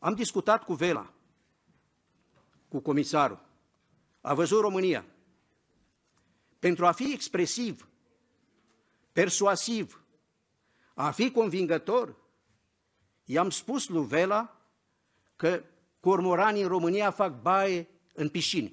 Am discutat cu Vela, cu comisarul. A văzut România. Pentru a fi expresiv, persuasiv, a fi convingător, i-am spus lui Vela că cormoranii în România fac baie în piscine.